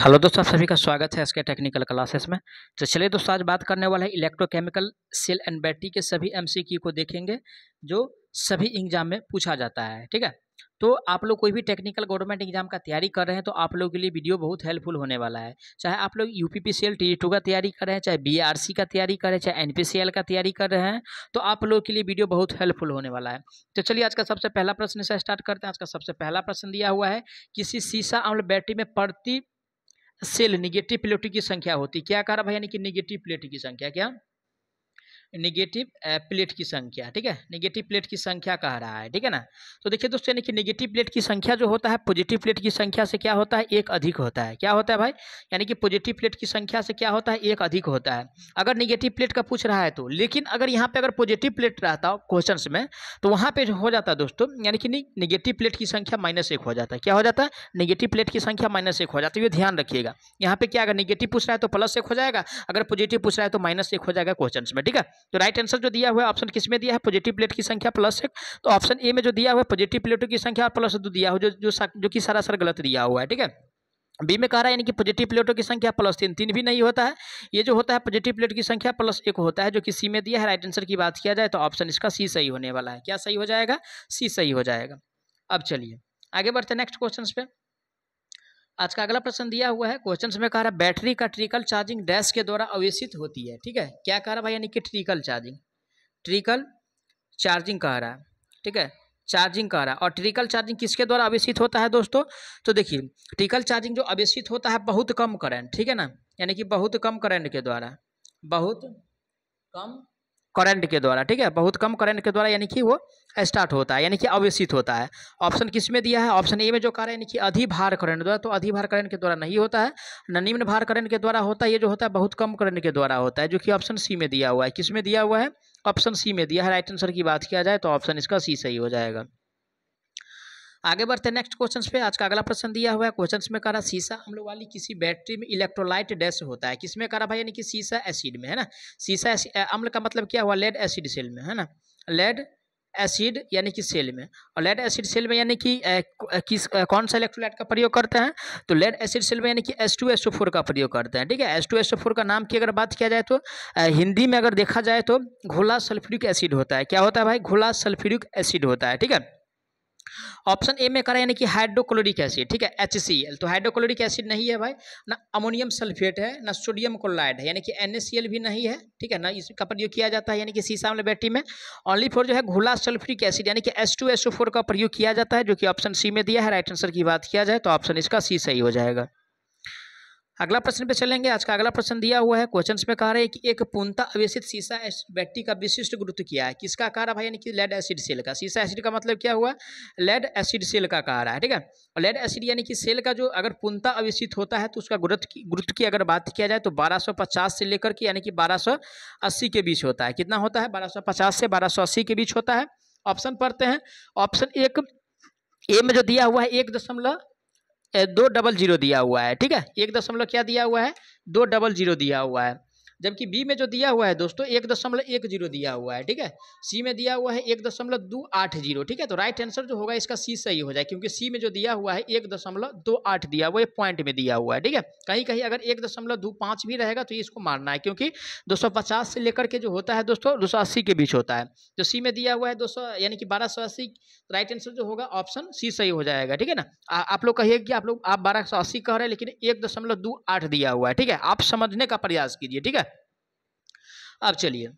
hello दोस्तों आप सभी का स्वागत है इसके टेक्निकल क्लासेस में तो चलिए दोस्तों आज बात करने वाला है इलेक्ट्रोकेमिकल सेल एंड बैटरी के सभी एमसीक्यू को देखेंगे जो सभी एग्जाम में पूछा जाता है ठीक है तो आप लोग कोई भी टेक्निकल गवर्नमेंट एग्जाम का तैयारी कर रहे हैं तो आप लोग के लिए वीडियो बहुत हेल्पफुल होने वाला है चाहे आप लोग U P C T two का तैयारी कर रहे हैं चाहे बी आर सी का तैयारी कर रहे हैं चाहे एन पी सी एल का तैयारी कर रहे हैं तो आप लोग के लिए वीडियो बहुत हेल्पफुल होने वाला है तो चलिए आज का सबसे पहला प्रश्न से स्टार्ट करते हैं आज का सबसे पहला प्रश्न दिया हुआ है किसी शीशा अम्ल बैटरी में प्रति सेल निगेटिव प्लेटों की संख्या होती क्या कह रहा भाई यानी कि निगेटिव प्लेट की संख्या क्या निगेटिव प्लेट eh, की संख्या ठीक है निगेटिव प्लेट की संख्या कह रहा है ठीक है ना तो देखिए दोस्तों यानी कि निगेटिव प्लेट की संख्या जो होता है पॉजिटिव प्लेट की संख्या से क्या होता है एक अधिक होता है क्या होता है भाई यानी कि पॉजिटिव प्लेट की संख्या से क्या होता है एक अधिक होता है अगर निगेटिव प्लेट का पूछ रहा है तो लेकिन अगर यहाँ पे अगर पॉजिटिव प्लेट रहता हो क्वेश्चन में तो वहाँ पर हो जाता है दोस्तों यानी कि निगेटिव प्लेट की संख्या माइनस एक हो जाता है क्या हो जाता है निगेटिव प्लेट की संख्या माइनस एक हो जाता है तो ये ध्यान रखिएगा यहाँ पे क्या अगर निगेटिव पूछ रहा है तो प्लस एक हो जाएगा अगर पॉजिटिव पूछ रहा है तो माइनस एक हो जाएगा क्वेश्चन में ठीक है तो राइट आंसर जो दिया हुआ है ऑप्शन किस में दिया है पॉजिटिव प्लेट की संख्या प्लस एक तो ऑप्शन ए में जो दिया हुआ है पॉजिटिव प्लेटों की संख्या और प्लस दो दिया हुआ जो जो, जो कि सरासर गलत दिया हुआ है ठीक है बी में कह रहा है यानी कि पॉजिटिव प्लेटों की संख्या प्लस तीन तीन भी नहीं होता है ये जो होता है पॉजिटिव प्लेट की संख्या प्लस एक होता है जो कि सी में दिया है राइट आंसर की बात किया जाए तो ऑप्शन इसका सी सही होने वाला है क्या सही हो जाएगा सी सही हो जाएगा अब चलिए आगे बढ़ते हैं नेक्स्ट क्वेश्चन पे आज का अगला प्रश्न दिया हुआ है क्वेश्चन में कह रहा है बैटरी का ट्रिकल चार्जिंग डैश के द्वारा अवेशित होती है ठीक है क्या कह रहा है भाई यानी कि ट्रिकल चार्जिंग ट्रिकल चार्जिंग कह रहा है ठीक है चार्जिंग कह रहा है और ट्रिकल चार्जिंग किसके द्वारा अवेशित होता है दोस्तों तो देखिए ट्रिकल चार्जिंग जो अवेशित होता है बहुत कम करंट ठीक है ना यानी कि बहुत कम करंट के द्वारा बहुत कम करंट के द्वारा ठीक है बहुत कम करंट के द्वारा यानी कि वो स्टार्ट होता है यानी कि अवेशित होता है ऑप्शन किस में दिया है ऑप्शन ए में जो कह यानी कि अधिभार करंट द्वारा तो अधिभार करंट के द्वारा नहीं होता है न निम्न भार करंट के द्वारा होता है ये जो होता है बहुत कम करंट के द्वारा होता है जो कि ऑप्शन सी में दिया हुआ है किस में दिया हुआ है ऑप्शन सी में दिया है राइट आंसर की बात किया जाए तो ऑप्शन इसका सी सही हो जाएगा आगे बढ़ते हैं नेक्स्ट क्वेश्चन पे आज का अगला प्रश्न दिया हुआ है क्वेश्चन में कह रहा शीशा हम लोग वाली किसी बैटरी में इलेक्ट्रोलाइट डैश होता है किसमें कह रहा भाई यानी कि शीशा एसिड में है ना शीशा अम्ल का मतलब क्या हुआ लेड एसिड सेल में है ना लेड एसिड यानी कि सेल में और लेड एसिड सेल में यानी कि किस कौन सा इलेक्ट्रोलाइट का प्रयोग करते हैं तो लेड एसिड सेल में यानी कि एस टू एस फोर का प्रयोग करते हैं ठीक है एस टू एस फोर का नाम की अगर बात किया जाए तो हिंदी में अगर देखा जाए तो घोला सल्फ्यूरिक एसिड होता है क्या होता है भाई घोला सल्फ्यूरिक एसिड होता है ठीक है ऑप्शन ए में करा यानी कि हाइड्रोक्लोरिक एसिड ठीक है एच सी एल तो हाइड्रोक्लोरिक एसिड नहीं है भाई ना अमोनियम सल्फेट है ना सोडियम क्लोराइड है यानी कि एन भी नहीं है ठीक है ना इसका प्रयोग किया जाता है यानी कि सीसा वाले बैटरी में ओनली फॉर जो है घुला सल्फ्रिक एसिड यानी कि S two S O four का प्रयोग किया जाता है जो कि ऑप्शन सी में दिया है राइट आंसर की बात किया जाए तो ऑप्शन इसका सी सही हो जाएगा अगला प्रश्न पे चलेंगे आज का अगला प्रश्न दिया हुआ है क्वेश्चन में कहा रहा है कि एक पूर्णता अवेशित सीसा बैटरी का विशिष्ट गुरुत्व क्या है किसका कहा रहा भाई यानी कि लेड एसिड सेल का सीसा एसिड का मतलब क्या हुआ लेड एसिड सेल का कहा रहा है ठीक है और लेड एसिड यानी कि सेल का जो अगर पुनता अवेशित होता है तो उसका गुरुत्व की गुरुत्व की अगर बात किया जाए तो बारह से लेकर के यानी कि बारह के बीच होता है कितना होता है बारह से बारह के बीच होता है ऑप्शन पढ़ते हैं ऑप्शन एक ए में जो दिया हुआ है एक दशमलव दो डबल जीरो दिया हुआ है ठीक है एक दशमलव क्या दिया हुआ है दो डबल जीरो दिया हुआ है जबकि बी में जो दिया हुआ है दोस्तों एक दशमलव एक जीरो दिया हुआ है ठीक है सी में दिया हुआ है एक दशमलव दो आठ जीरो ठीक है तो राइट आंसर जो होगा इसका सी सही हो जाए क्योंकि सी में जो दिया हुआ है एक दशमलव दो आठ दिया हुआ है पॉइंट में दिया हुआ है ठीक है कहीं कहीं अगर एक दशमलव दो पाँच भी रहेगा तो इसको मारना है क्योंकि दो सौ पचास से लेकर के जो होता है दोस्तों दो सौ अस्सी के बीच होता है जो सी में दिया हुआ है दो सौ यानी कि बारह सौ अस्सी राइट आंसर जो होगा ऑप्शन सी सही हो जाएगा ठीक है ना आप लोग कहिए कि आप लोग आप बारह सौ अस्सी कह रहे हैं लेकिन एक दशमलव दो आठ दिया हुआ है ठीक है आप समझने का प्रयास कीजिए ठीक है अब चलिए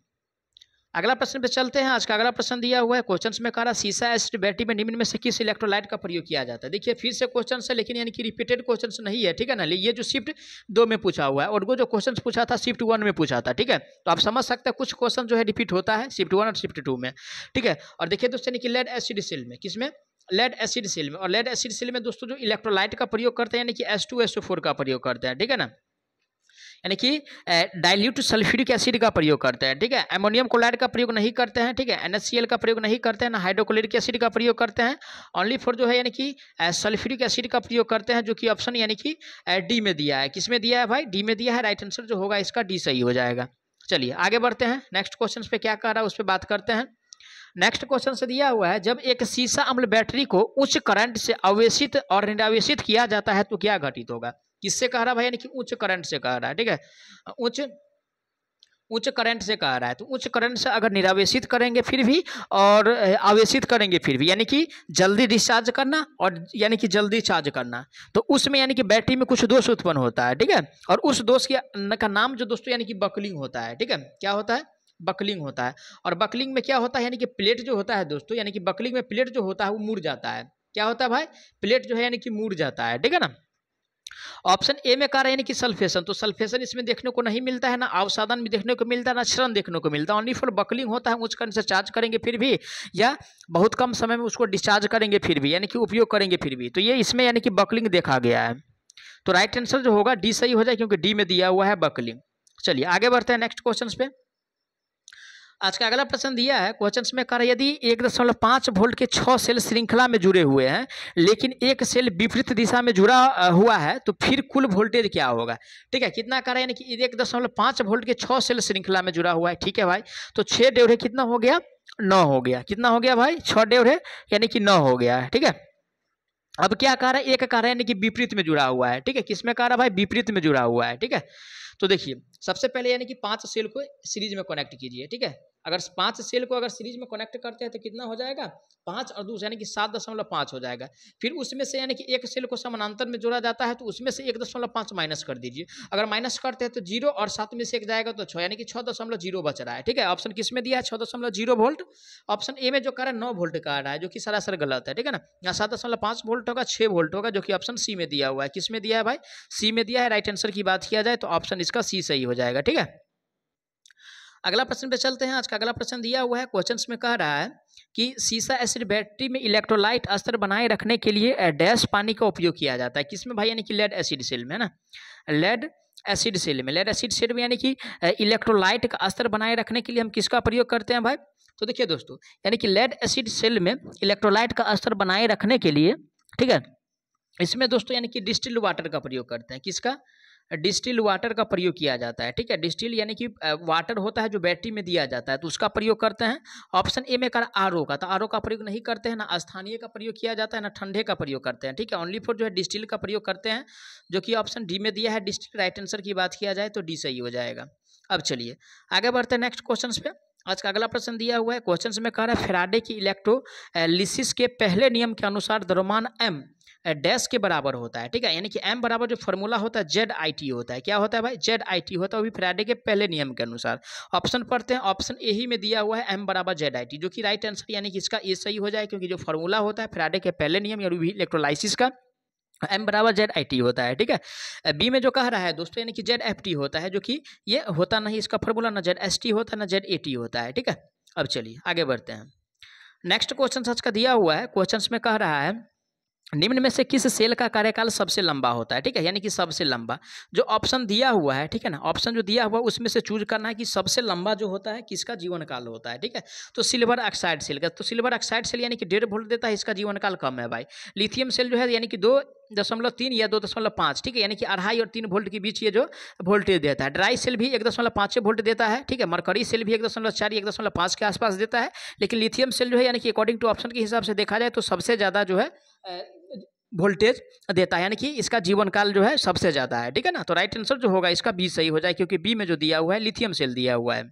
अगला प्रश्न पे चलते हैं आज का अगला प्रश्न दिया हुआ है क्वेश्चन में कह रहा सीसा एसिड बैटरी में निम्न में से किस इलेक्ट्रोलाइट का प्रयोग किया जाता है देखिए फिर से क्वेश्चन है लेकिन यानी कि रिपीटेड क्वेश्चन नहीं है ठीक है ना ये जो शिफ्ट दो में पूछा हुआ है और वो जो क्वेश्चन पूछा था शिफ्ट वन में पूछा था ठीक है तो आप समझ सकते हैं कुछ क्वेश्चन जो है रिपीट होता है शिफ्ट वन और शिफ्ट टू में ठीक है और देखिए दोस्तों यानी कि लेड एसिड सेल में किसमें लेड एसिड सेल में और लेड एसिड सेल में दोस्तों जो इलेक्ट्रोलाइट का प्रयोग करते हैं यानी कि S two S two four का प्रयोग करते हैं ठीक है ना यानी कि डाइल्यूट सल्फ्यूरिक एसिड का प्रयोग करते हैं ठीक है एमोनियम क्लोराइड का प्रयोग नहीं करते हैं ठीक है एन का प्रयोग नहीं करते हैं ना हाइड्रोक्लोरिक एसिड का प्रयोग करते हैं ओनली फॉर जो है यानी कि सल्फ्यूरिक एसिड का प्रयोग करते हैं जो कि ऑप्शन यानी कि डी में दिया है किस में दिया है भाई डी में दिया है राइट आंसर जो होगा इसका डी सही हो जाएगा चलिए आगे बढ़ते हैं नेक्स्ट क्वेश्चन पे क्या कह रहा है उस पर बात करते हैं नेक्स्ट क्वेश्चन से दिया हुआ है जब एक सीसा अम्ल बैटरी को उच्च करंट से अवेशित और निरावेशित किया जाता है तो क्या घटित होगा किससे कह रहा है भाई यानी कि उच्च करंट से कह रहा है ठीक है उच्च उच्च करंट से कह रहा है तो उच्च करंट से अगर निरावेशित करेंगे फिर भी और आवेशित करेंगे फिर भी यानी कि जल्दी डिस्चार्ज करना और यानी कि जल्दी चार्ज करना तो उसमें यानी कि बैटरी में कुछ दोष उत्पन्न होता है ठीक है और उस दोष के का नाम जो दोस्तों यानी कि बकलिंग होता है ठीक है क्या होता है बकलिंग होता है और बकलिंग में क्या होता है यानी कि प्लेट जो होता है दोस्तों यानी कि बकलिंग में प्लेट जो होता है वो मुड़ जाता है क्या होता है भाई प्लेट जो है यानी कि मुड़ जाता है ठीक है ना ऑप्शन ए में कह रहे हैं कि सल्फेशन तो सल्फेशन इसमें देखने को नहीं मिलता है ना अवसाधन भी देखने को मिलता है ना क्षरण देखने को मिलता है ऑनली फॉर बकलिंग होता है उसका से चार्ज करेंगे फिर भी या बहुत कम समय में उसको डिस्चार्ज करेंगे फिर भी यानी कि उपयोग करेंगे फिर भी तो ये इसमें यानी कि बकलिंग देखा गया है तो राइट आंसर जो होगा डी सही हो जाए क्योंकि डी में दिया हुआ है बकलिंग चलिए आगे बढ़ते हैं नेक्स्ट क्वेश्चन पे आज का अगला प्रश्न दिया है क्वेश्चन में कह रहा है यदि एक दशमलव पाँच वोल्ट के छः सेल श्रृंखला में जुड़े हुए हैं लेकिन एक सेल विपरीत दिशा में जुड़ा हुआ है तो फिर कुल वोल्टेज क्या होगा ठीक है कितना कह रहा है यानी कि एक दशमलव पाँच वोल्ट के छः सेल श्रृंखला में जुड़ा हुआ है ठीक है भाई तो छः डेढ़ कितना हो गया नौ हो गया कितना हो गया भाई छः डेढ़ यानी कि नौ हो गया है ठीक है अब क्या कह रहा है एक कह रहा है यानी कि विपरीत में जुड़ा हुआ है ठीक है किसमें कह रहा है भाई विपरीत में जुड़ा हुआ है ठीक है तो देखिए सबसे पहले यानी कि पांच सेल को सीरीज में कनेक्ट कीजिए ठीक है अगर पाँच सेल को अगर सीरीज में कनेक्ट करते हैं तो कितना हो जाएगा पाँच और दूसरा यानी कि सात दशमलव पाँच हो जाएगा फिर उसमें से यानी कि एक सेल को समानांतर में जोड़ा जाता है तो उसमें से एक दशमलव पाँच माइनस कर दीजिए अगर माइनस करते हैं तो जीरो और सात में से एक जाएगा तो छः यानी कि छः दशमलव जीरो बच रहा है ठीक है ऑप्शन किस में दिया है छः दशमलव जीरो वोल्ट ऑप्शन ए में जो कह रहा है नौ वोल्ट का आ रहा है जो कि सरासर गलत है ठीक है ना यहाँ सात दशमलव पाँच वोल्ट होगा छः वोल्ट होगा जो कि ऑप्शन सी में दिया हुआ है किस में दिया है भाई सी में दिया है राइट आंसर की बात किया जाए तो ऑप्शन इसका सी सही हो जाएगा ठीक है अगला प्रश्न पे चलते हैं आज का अगला प्रश्न दिया हुआ है क्वेश्चन में कह रहा है कि सीसा एसिड बैटरी में इलेक्ट्रोलाइट स्तर बनाए रखने के लिए डैश पानी का उपयोग किया जाता है किसमें भाई यानी कि लेड एसिड सेल में है ना लेड एसिड सेल में लेड एसिड सेल में यानी कि इलेक्ट्रोलाइट का स्तर बनाए रखने के लिए हम किसका प्रयोग करते हैं भाई तो देखिए दोस्तों यानी कि लेड एसिड सेल में इलेक्ट्रोलाइट का स्तर बनाए रखने के लिए ठीक है इसमें दोस्तों यानी कि डिस्टिल वाटर का प्रयोग करते हैं किसका डिस्टिल वाटर का प्रयोग किया जाता है ठीक है डिस्टिल यानी कि वाटर होता है जो बैटरी में दिया जाता है तो उसका प्रयोग करते हैं ऑप्शन ए में कर आर ओ का तो आर ओ का प्रयोग नहीं करते हैं ना स्थानीय का प्रयोग किया जाता है ना ठंडे का प्रयोग करते हैं ठीक है ओनली फॉर जो है डिस्टिल का प्रयोग करते हैं जो कि ऑप्शन डी में दिया है डिस्टिल राइट आंसर की बात किया जाए तो डी सही हो जाएगा अब चलिए आगे बढ़ते हैं नेक्स्ट क्वेश्चन पे आज का अगला प्रश्न दिया हुआ है क्वेश्चन में कह रहा है फेराडे की इलेक्ट्रोलिसिस के पहले नियम के अनुसार द्रव्यमान एम डैश के बराबर होता है ठीक है यानी कि एम बराबर जो फॉर्मूला होता है जेड आई टी होता है क्या होता है भाई जेड आई टी होता है वो भी फ्राइडे के पहले नियम के अनुसार ऑप्शन पढ़ते हैं ऑप्शन ए ही में दिया हुआ है एम बराबर जेड आई टी जो कि राइट आंसर यानी कि इसका ए सही हो जाए क्योंकि जो फॉर्मूला होता है फ्राइडे के पहले नियम या भी इलेक्ट्रोलाइसिस का एम बराबर जेड आई टी होता है ठीक है बी में जो कह रहा है दोस्तों यानी कि जेड एफ टी होता है जो कि ये होता नहीं इसका फॉर्मूला ना जेड एस टी होता है ना जेड ए टी होता है ठीक है अब चलिए आगे बढ़ते हैं नेक्स्ट क्वेश्चन सच का दिया हुआ है क्वेश्चन में कह रहा है निम्न में से किस सेल का कार्यकाल सबसे लंबा होता है ठीक है यानी कि सबसे लंबा जो ऑप्शन दिया हुआ है ठीक है ना ऑप्शन जो दिया हुआ है उसमें से चूज करना है कि सबसे लंबा जो होता है किसका जीवन काल होता है ठीक है तो सिल्वर ऑक्साइड सेल का तो सिल्वर ऑक्साइड सेल यानी कि डेढ़ वोल्ट देता है इसका जीवन काल कम है भाई लिथियम सेल जो है यानी कि दो दशमलव तीन या दो दशमलव पाँच ठीक है यानी कि अढ़ाई और तीन वोल्ट के बीच ये जो वोल्टेज देता है ड्राई सेल भी एक दशमलव पाँच वोल्ट देता है ठीक है मरकरी सेल भी एक दशमलव चार एक दशमलव पाँच के आसपास देता है लेकिन लिथियम सेल जो है यानी कि अकॉर्डिंग टू ऑप्शन के हिसाब से देखा जाए तो सबसे ज़्यादा जो है वोल्टेज देता है यानी कि इसका जीवन काल जो है सबसे ज़्यादा है ठीक है ना तो राइट आंसर जो होगा इसका बी सही हो जाए क्योंकि बी में जो दिया हुआ है लिथियम सेल दिया हुआ है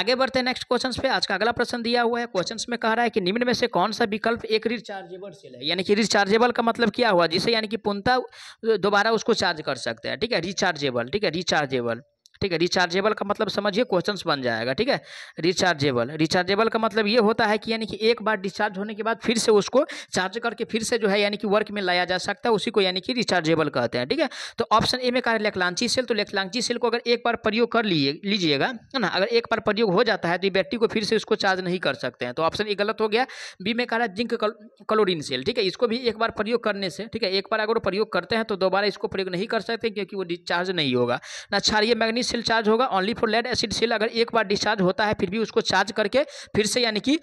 आगे बढ़ते हैं नेक्स्ट क्वेश्चन पे आज का अगला प्रश्न दिया हुआ है क्वेश्चन में कह रहा है कि निम्न में से कौन सा विकल्प एक रिचार्जेबल सेल है यानी कि रिचार्जेबल का मतलब क्या हुआ जिसे यानी कि पुनता दोबारा उसको चार्ज कर सकते हैं ठीक है रिचार्जेबल ठीक है रिचार्जेबल ठीक है रिचार्जेबल का मतलब समझिए क्वेश्चन बन जाएगा ठीक है रिचार्जेबल रिचार्जेबल का मतलब ये होता है कि यानी कि एक बार डिस्चार्ज होने के बाद फिर से उसको चार्ज करके फिर से जो है यानी कि वर्क में लाया जा सकता है उसी को यानी कि रिचार्जेबल कहते हैं ठीक है तो ऑप्शन ए में कहा लेखलांची सेल तो लेखलांची सेल को अगर एक बार प्रयोग कर लिए लीजिएगा है ना अगर एक बार प्रयोग हो जाता है तो बैटरी को फिर से उसको चार्ज नहीं कर सकते हैं तो ऑप्शन ए गलत हो गया बी में कहा है जिंक क्लोरिन सेल ठीक है इसको भी एक बार प्रयोग करने से ठीक है एक बार अगर प्रयोग करते हैं तो दोबारा इसको प्रयोग नहीं कर सकते क्योंकि वो डिस्चार्ज नहीं होगा ना क्षारिय मैग्नीस सेल चार्ज होगा only for lead acid cell अगर एक बार डिस्चार्ज होता है फिर भी उसको चार्ज करके फिर से यानी कि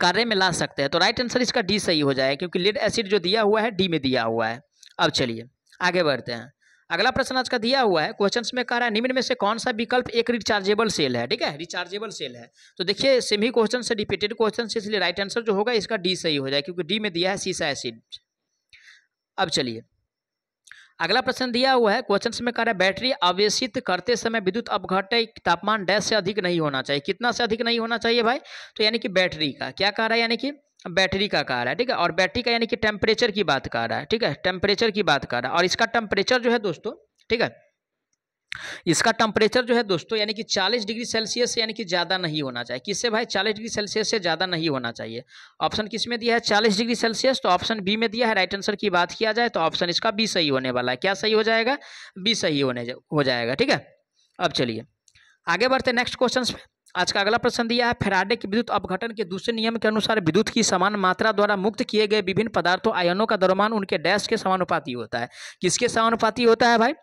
कार्य में ला सकते हैं तो राइट आंसर इसका डी सही हो जाए क्योंकि लेड एसिड जो दिया हुआ है डी में दिया हुआ है अब चलिए आगे बढ़ते हैं अगला प्रश्न आज का दिया हुआ है क्वेश्चन में कह रहा है निम्न में से कौन सा विकल्प एक रिचार्जेबल सेल है ठीक है रिचार्जेबल सेल है तो देखिए सेम ही क्वेश्चन से रिपीटेड क्वेश्चन से इसलिए राइट आंसर जो होगा इसका डी सही हो जाए क्योंकि डी में दिया है सीसा एसिड अब चलिए अगला प्रश्न दिया हुआ है क्वेश्चन में कह रहे है बैटरी आवेशित करते समय विद्युत अपघटक तापमान डैश से अधिक नहीं होना चाहिए कितना से अधिक नहीं होना चाहिए भाई तो यानी कि बैटरी का क्या कह रहा है यानी कि बैटरी का कह रहा है ठीक है और बैटरी का यानी कि टेम्परेचर की बात कर रहा है ठीक है टेम्परेचर की बात कर रहा है और इसका टेम्परेचर जो है दोस्तों ठीक है इसका टेम्परेचर जो है दोस्तों यानी कि 40 डिग्री सेल्सियस से यानी कि ज़्यादा नहीं होना चाहिए किससे भाई 40 डिग्री सेल्सियस से ज़्यादा नहीं होना चाहिए ऑप्शन किस तो में दिया है 40 डिग्री सेल्सियस तो ऑप्शन बी में दिया है राइट आंसर की बात किया जाए तो ऑप्शन इसका बी सही होने वाला है क्या सही हो जाएगा बी सही होने जा, हो जाएगा ठीक है अब चलिए आगे बढ़ते नेक्स्ट क्वेश्चन आज का अगला प्रश्न दिया है फेराडे के विद्युत अपघटन के दूसरे नियम के अनुसार विद्युत की समान मात्रा द्वारा मुक्त किए गए विभिन्न पदार्थों आयनों का दरमान उनके डैश के समानुपाती होता है किसके समानुपाती होता है भाई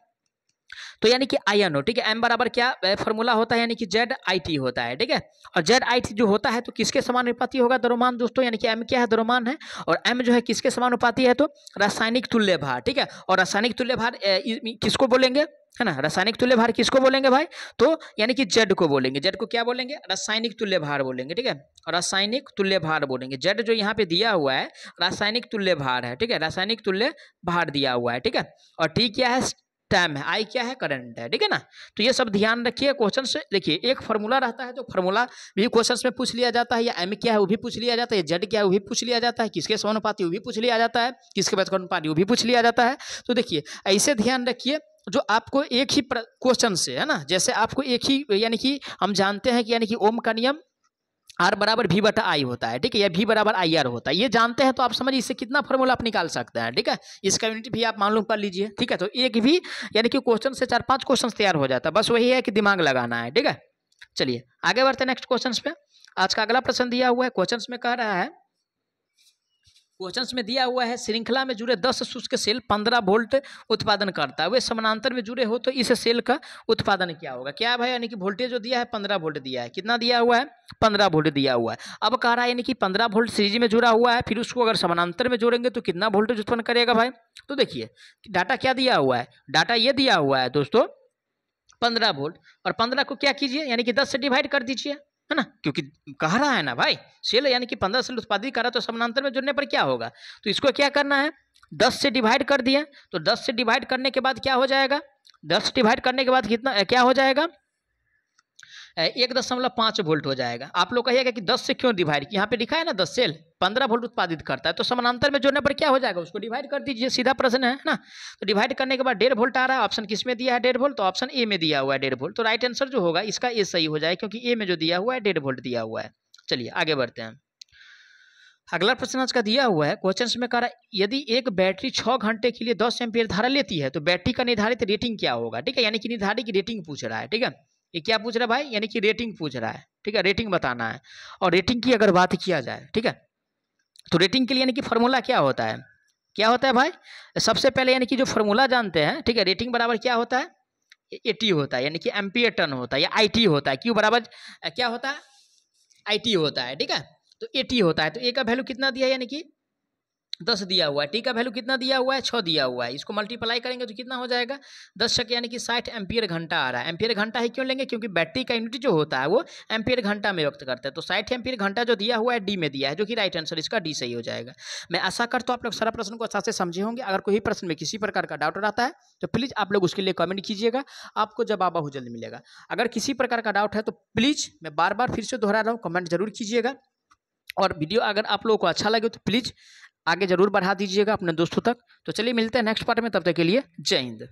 तो यानी कि आई एन ओ ठीक है एम बराबर क्या फॉर्मूला होता है यानी कि जेड आई टी होता है ठीक है और जेड आई टी जो होता है तो किसके समानुपाती होगा द्रोमान दोस्तों यानी कि एम क्या है द्रोमान है और एम जो है किसके समानुपाती है तो रासायनिक तुल्य भार ठीक है और रासायनिक तुल्य भार किसको बोलेंगे है ना रासायनिक तुल्य भार किसको बोलेंगे भाई तो यानी कि जेड को बोलेंगे जेड को क्या बोलेंगे रासायनिक तुल्य भार बोलेंगे ठीक है रासायनिक तुल्य भार बोलेंगे जेड जो यहाँ पे दिया हुआ है रासायनिक तुल्य भार है ठीक है रासायनिक तुल्य भार दिया हुआ है ठीक है और टी क्या है टाइम है आई क्या है करंट है ठीक है ना तो ये सब ध्यान रखिए क्वेश्चन से देखिए एक फॉर्मूला रहता है जो फॉर्मूला भी क्वेश्चन में पूछ लिया जाता है या एम क्या है वो भी पूछ लिया जाता है जेड क्या है वो भी पूछ लिया जाता है किसके समानुपाती वो भी पूछ लिया जाता है किसके बाद अनुपाती वो भी पूछ लिया जाता है तो देखिए ऐसे ध्यान रखिए जो आपको एक ही क्वेश्चन से है ना जैसे आपको एक ही यानी कि हम जानते हैं कि यानी कि ओम का नियम आर बराबर भी बटा आई होता है ठीक है या भी बराबर आई आर होता है ये जानते हैं तो आप समझिए इससे कितना फॉर्मूला आप निकाल सकते हैं ठीक है इसका यूनिट भी आप मालूम कर लीजिए ठीक है तो एक भी यानी कि क्वेश्चन से चार पांच क्वेश्चन तैयार हो जाता है बस वही है कि दिमाग लगाना है ठीक है चलिए आगे बढ़ते हैं नेक्स्ट क्वेश्चन पे आज का अगला प्रश्न दिया हुआ है क्वेश्चन में कह रहा है क्वेश्चन में दिया हुआ है श्रृंखला में जुड़े दस शुष्क सेल पंद्रह वोल्ट उत्पादन करता है वे समानांतर में जुड़े हो तो इस सेल का उत्पादन क्या होगा क्या भाई यानी कि वोल्टेज जो दिया है पंद्रह वोल्ट दिया है कितना दिया हुआ है पंद्रह वोल्ट दिया हुआ है अब कह रहा है यानी कि पंद्रह वोल्ट सीरीज में जुड़ा हुआ है फिर उसको अगर समानांतर में जोड़ेंगे तो कितना वोल्टेज उत्पन्न करेगा भाई तो देखिए डाटा क्या दिया हुआ है डाटा ये दिया हुआ है दोस्तों पंद्रह वोल्ट और पंद्रह को क्या कीजिए यानी कि दस से डिवाइड कर दीजिए है ना क्योंकि कह रहा है ना भाई सेल यानी कि पंद्रह सेल उत्पादित कर रहा तो समानांतर में जुड़ने पर क्या होगा तो इसको क्या करना है दस से डिवाइड कर दिया तो दस से डिवाइड करने के बाद क्या हो जाएगा दस डिवाइड करने के बाद कितना क्या हो जाएगा एक दशमलव पाँच वोल्ट हो जाएगा आप लोग कहिएगा कि दस से क्यों डिवाइड यहाँ पे लिखा है ना दस सेल पंद्रह वोल्ट उत्पादित करता है तो समानांतर में जोड़ने पर क्या हो जाएगा उसको डिवाइड कर दीजिए सीधा प्रश्न है ना तो डिवाइड करने के बाद डेढ़ वोल्ट आ रहा है ऑप्शन किस में दिया है डेढ़ वोल्ट तो ऑप्शन ए में दिया हुआ है डेढ़ वोल्ट तो राइट आंसर जो होगा इसका ए सही हो जाए क्योंकि ए में जो दिया हुआ है डेढ़ वोल्ट दिया हुआ है चलिए आगे बढ़ते हैं अगला प्रश्न आज का दिया हुआ है क्वेश्चन में कह रहा है यदि एक बैटरी छः घंटे के लिए दस एम्पियर धारा लेती है तो बैटरी का निर्धारित रेटिंग क्या होगा ठीक है यानी कि निर्धारित रेटिंग पूछ रहा है ठीक है ये क्या पूछ रहा है भाई यानी कि रेटिंग पूछ रहा है ठीक है रेटिंग बताना है और रेटिंग की अगर बात किया जाए ठीक है तो रेटिंग के लिए यानी कि फार्मूला क्या होता है क्या होता है भाई सबसे पहले यानी कि जो फार्मूला जानते हैं ठीक है रेटिंग बराबर क्या होता है टी होता है यानी कि एम्पियर टन होता है या टी होता है क्यू बराबर क्या होता है टी होता है ठीक है तो टी होता है तो ए का वैल्यू कितना दिया यानी कि दस दिया हुआ है टी का वैल्यू कितना दिया हुआ है छः दिया हुआ है इसको मल्टीप्लाई करेंगे तो कितना हो जाएगा दस शक यानी कि साठ एम्पियर घंटा आ रहा है एम्पियर घंटा ही क्यों लेंगे क्योंकि बैटरी का यूनिट जो होता है वो एम्पियर घंटा में व्यक्त करता है तो साठ एम्पियर घंटा जो दिया हुआ है डी में दिया है जो कि राइट आंसर इसका डी सही हो जाएगा मैं आशा करता हूँ आप लोग सारा प्रश्न को अच्छा से समझे होंगे अगर कोई प्रश्न में किसी प्रकार का डाउट रहता है तो प्लीज़ आप लोग उसके लिए कमेंट कीजिएगा आपको जवाब बहुत जल्द मिलेगा अगर किसी प्रकार का डाउट है तो प्लीज़ मैं बार बार फिर से दोहरा रहा हूँ कमेंट जरूर कीजिएगा और वीडियो अगर आप लोगों को अच्छा लगे तो प्लीज़ आगे ज़रूर बढ़ा दीजिएगा अपने दोस्तों तक तो चलिए मिलते हैं नेक्स्ट पार्ट में तब तक के लिए जय हिंद